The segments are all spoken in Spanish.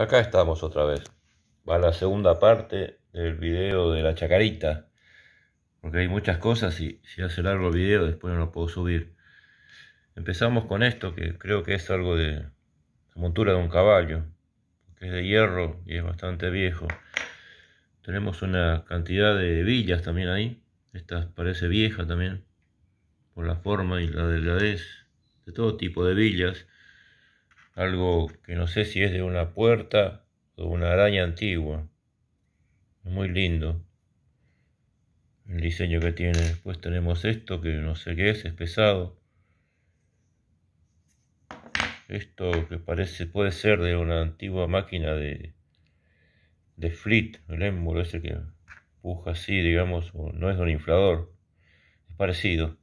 Acá estamos otra vez. Va la segunda parte del video de la chacarita. Porque hay muchas cosas y si hace largo el video después no lo puedo subir. Empezamos con esto que creo que es algo de la montura de un caballo. Que es de hierro y es bastante viejo. Tenemos una cantidad de villas también ahí. Esta parece vieja también. Por la forma y la delgadez. De todo tipo de villas algo que no sé si es de una puerta o una araña antigua. Muy lindo el diseño que tiene. Después tenemos esto que no sé qué es, es pesado. Esto que parece, puede ser de una antigua máquina de, de flit. el émbolo ese que puja así, digamos, no es un inflador, es parecido.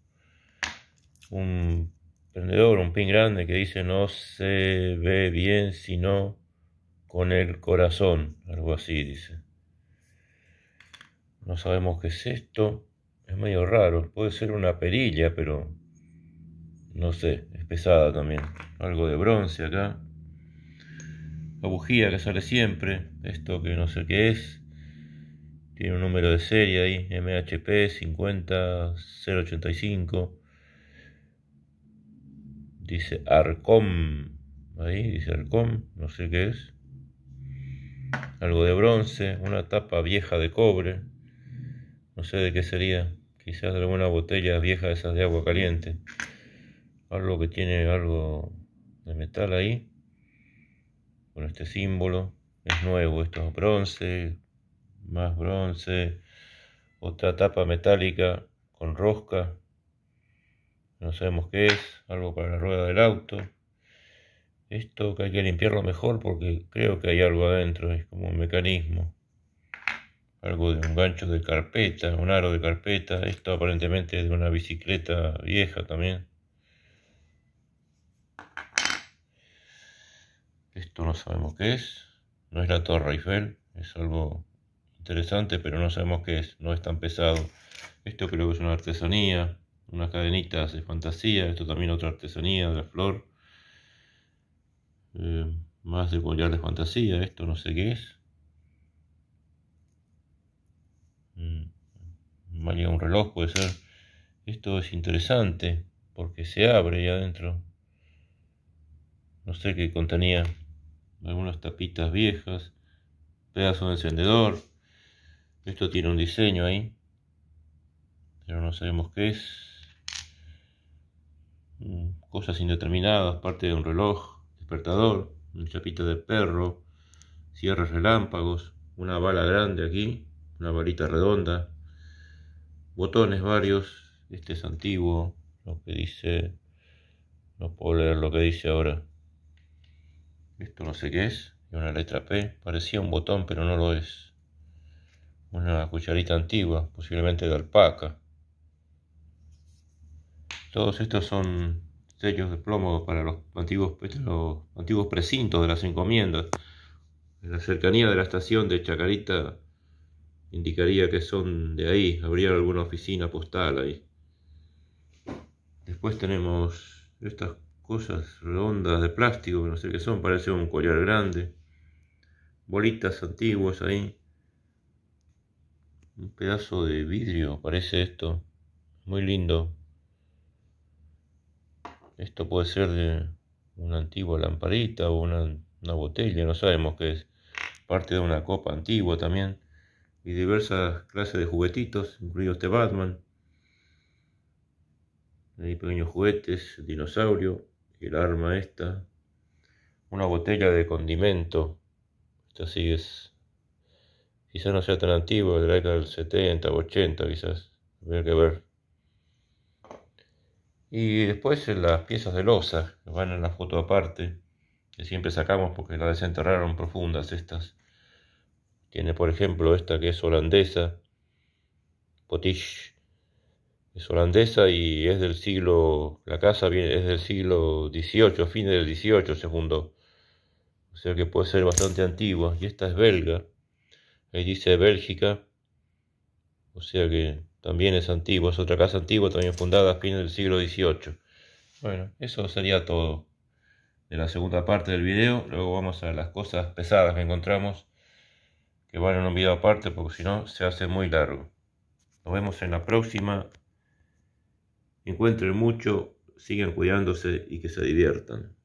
Un un pin grande que dice no se ve bien sino con el corazón, algo así dice. No sabemos qué es esto, es medio raro, puede ser una perilla, pero no sé, es pesada también. Algo de bronce acá. La bujía que sale siempre, esto que no sé qué es. Tiene un número de serie ahí, MHP 50085 dice Arcom. Ahí dice Arcom, no sé qué es. Algo de bronce, una tapa vieja de cobre. No sé de qué sería. Quizás de alguna botella vieja esas de agua caliente. Algo que tiene algo de metal ahí. Con este símbolo. Es nuevo, esto es bronce. Más bronce. Otra tapa metálica con rosca no sabemos qué es, algo para la rueda del auto. Esto que hay que limpiarlo mejor porque creo que hay algo adentro, es como un mecanismo. Algo de un gancho de carpeta, un aro de carpeta. Esto aparentemente es de una bicicleta vieja también. Esto no sabemos qué es. No es la Torre Eiffel. Es algo interesante, pero no sabemos qué es. No es tan pesado. Esto creo que es una artesanía unas cadenitas de fantasía, esto también otra artesanía de la flor, eh, más de collar de fantasía, esto no sé qué es. Mm, Malía un reloj puede ser. Esto es interesante porque se abre ahí adentro. No sé qué contenía. Algunas tapitas viejas, pedazo de encendedor. Esto tiene un diseño ahí, pero no sabemos qué es. Mm, cosas indeterminadas, parte de un reloj, despertador, un chapito de perro, cierres relámpagos, una bala grande aquí, una varita redonda, botones varios, este es antiguo, lo que dice, no puedo leer lo que dice ahora, esto no sé qué es, y una letra P, parecía un botón pero no lo es, una cucharita antigua, posiblemente de alpaca, todos estos son sellos de plomo para los antiguos, los antiguos precintos de las encomiendas. En la cercanía de la estación de Chacarita indicaría que son de ahí, habría alguna oficina postal ahí. Después tenemos estas cosas redondas de plástico, no sé qué son, parece un collar grande. Bolitas antiguas ahí. Un pedazo de vidrio, parece esto. Muy lindo, esto puede ser de una antigua lamparita o una, botella, no sabemos qué es. Parte de una copa antigua también. Y diversas clases de juguetitos, incluido este Batman. Hay pequeños juguetes, dinosaurio, el arma esta. Una botella de condimento. Esto sí es... Quizás no sea tan antiguo, de la década del 70, 80 quizás. Habría que ver. Y después eh, las piezas de losa, que van en la foto aparte, que siempre sacamos porque las desenterraron profundas estas. Tiene por ejemplo esta que es holandesa, Potiche, es holandesa y es del siglo, la casa viene, es del siglo XVIII, fin del XVIII segundo. O sea que puede ser bastante antigua. Y esta es belga, ahí dice Bélgica, o sea que también es antiguo, es otra casa antigua también fundada a fines del siglo XVIII. Bueno, eso sería todo de la segunda parte del video. Luego vamos a las cosas pesadas que encontramos, que van en un video aparte porque si no se hace muy largo. Nos vemos en la próxima. Encuentren mucho, sigan cuidándose y que se diviertan.